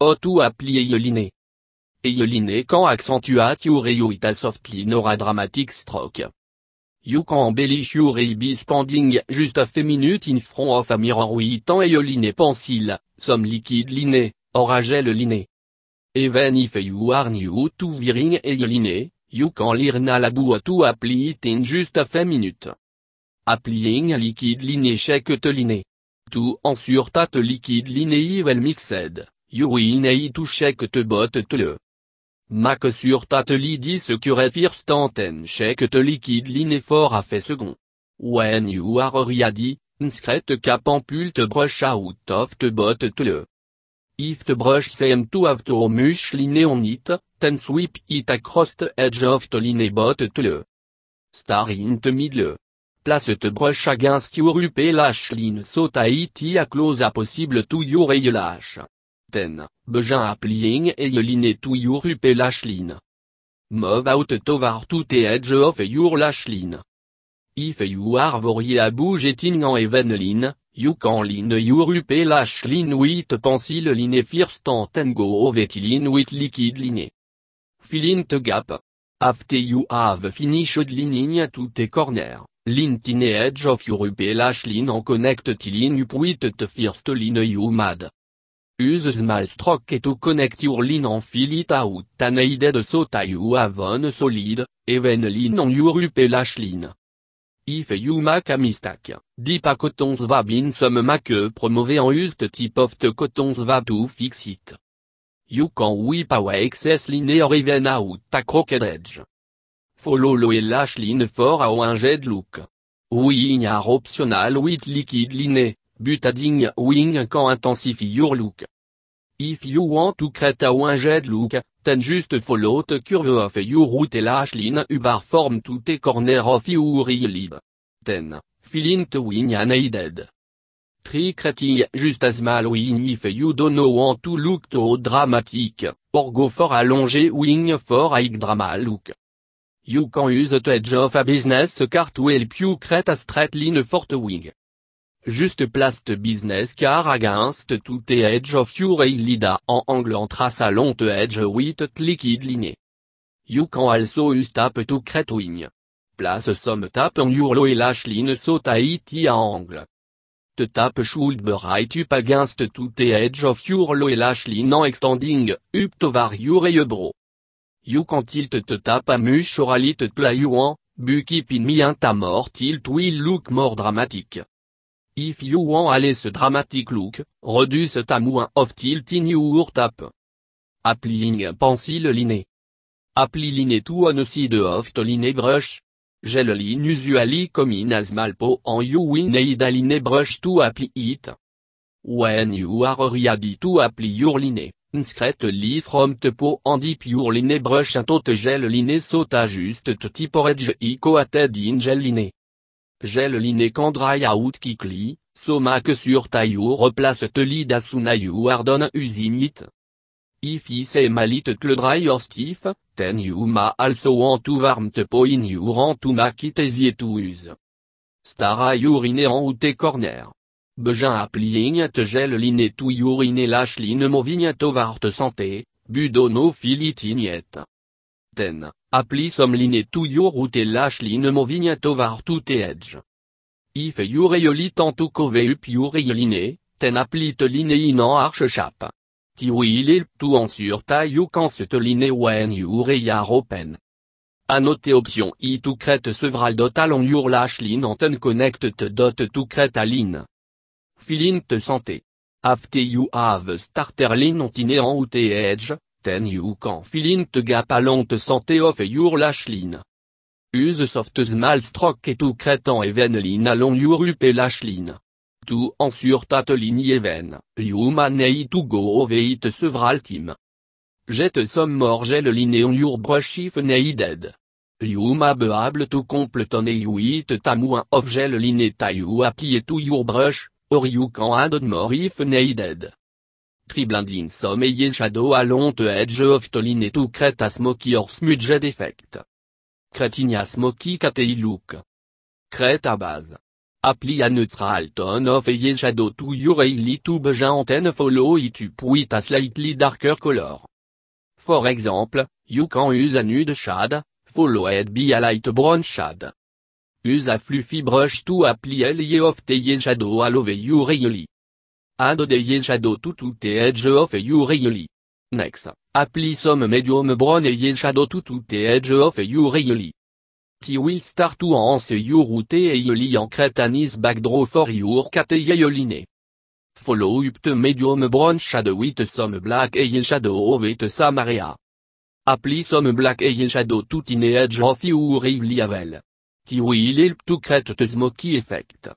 Otu appli Eyeliné. Eyeliné quand accentuat Yureyuita softly aura dramatic stroke. You can embellish your be spending just a few minutes in front of a mirror with an Eyeliné pencil, some liquid liné, or gel liné. Even if you are new to viring Eyeliné, you can learn boue to apply it in just a few minutes. Applying liquid liné check te liné. To ensure that liquid liné will mixed. You will need to check the bottle. Make Mac sur tatli dit ce que first and check the liquid line effort a fait second. When you are ready, the cap pull the brush out of the bottle. If the brush same to have to mush line on it, then sweep it across the edge of the line bot le. Star in the middle place the brush against your UP lash line so tight a close a possible to your eye lash then, bejin applying et line to your up et lashline. Move out tovar to the edge of your lashline. If you are et getting an evenline, you can line your up et lashline with pencil line first and go over line with liquid line. Fill in the gap. After you have finished lining to the corner. Line edge of your UP lash line en connect to line up with the first line you made. Use small stroke to connect your line and fill it out an de so that you have one solid, even line on your UPLH line. If you make a mistake, dip a cotton swab in some make a en the type of the cotton swab to fix it. You can whip away excess line or even out a crooked edge. Follow low e lash line for a one look. We are optional with liquid line, But adding wing can intensify your look. If you want to create a winged look, then just follow the curve of your route lash line über form to the corner of your eyelid. Then, fill in the wing and needed. Tri creating just as small wing if you don't want to look too dramatic, or go for a longer wing for a drama look. You can use the edge of a business card to help you create a straight line for the wing place place business car against tout the edge of your eyelid en angle en trace long the edge with liquid line. You can also use tap to create wing. Place some tap on your low lash line so tight à angle. Te tap should be right up against tout the edge of your low lash line en extending up to your bro. You can tilt te tap a much or a little you want, but keep in mind a more tilt will look more dramatic. If you want this dramatic look, reduce time of tilting your tap. Applying pencil liné. Apply line to on side of the liné brush. Gel line usually come in as malpo en you will need a brush to apply it. When you are ready to apply your liné. the li from the po and dip your liné brush into the gel liner so that just or edge eco at in gel liner. Jel Kandrai out Kikli, Somak sur tayou replace Teli asunayu Ardon Usinit. Ifi se malit or stiff, ten ma also warm te poin use. Star Stara uriné en te corner. Bejin a te gel liné tu lin lachline movigne varte santé, budono filitignet. Ten. Appli somline toujours et lashline movignato var tout edge. If tantu cove up jureioline, ten applit in en Ti Tiwi il tout en sur ta se line wen jureyar open. À option i tu crête sevral dot alon your lashline ten connect te dot tu crête Filin te santé. After you have starter line tine en out edge, you can fill te santé of e your lashline. Use soft small stroke et tout et evenline along your up et lashline. tout en that e line even, you manage to go over it several team. Jette some more gel line on your brush if needed. You to complete e on you tamouin of gel l'iné ta you to your brush, or you can add more if needed. Tribland in some eye shadow long to edge of the line to create a smoky or smudged effect. Creating a smoky catey look. Create a base. Apply a neutral tone of eye shadow to your eyelid to begin and follow it up with a slightly darker color. For example, you can use a nude shade, it by a light brown shade. Use a fluffy brush to apply a layer of the shadow all over your eyelid add the shadow to the edge of your really. Next, apply some medium brown eye shadow to the edge of your eye. T will start to enhance your route create en cretanis backdraw for your cat eye. Follow up the medium brown shadow with some black eye shadow of it area. Apply some black eye shadow to the edge of your eye. level. will help to create the smoky effect.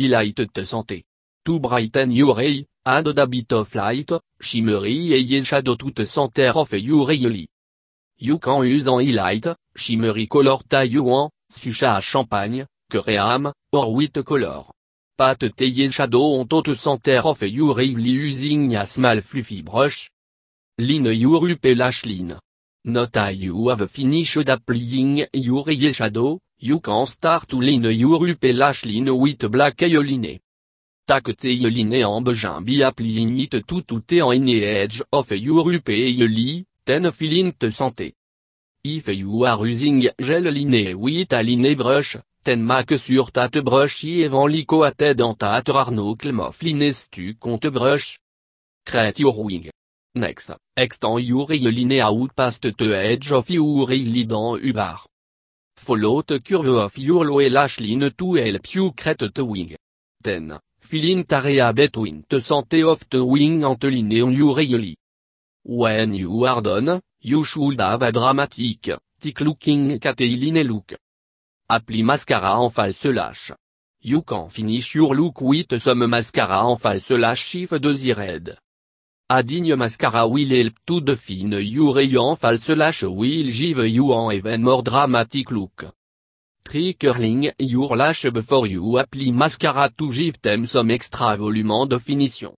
Highlight te santé to brighten your eye, add a bit of light, shimmery a shadow to the center of your eye. You can use an light, shimmery color taille you want, such as champagne, cream, or white color. Pat eye shadow on the center of your eye using a small fluffy brush. Line your up lash line. Not you have finished applying your shadow, you can start to line your up lash line with black eyeliner en teiline en jambi aplinit tout tout en edge of Europe eili, ten te santé. If you are using gel line with a line brush, ten mac sur tat brush y avant lico a ted en tat arno mof line stu compte brush. Create your wing. Next, extend your line out past the edge of your dans ubar. Follow the curve of your low lash line to help you create the wing. Then. Filin tarea between te santé of the wing and you really. When you are done, you should have a dramatic, tick looking at look. Apply mascara en false lash. You can finish your look with some mascara en false lash if desired. A digne mascara will help to define your eye false lash will give you an even more dramatic look. Trickerling, Your Lash Before You Apply Mascara to Give Them Some Extra Volume and Definition.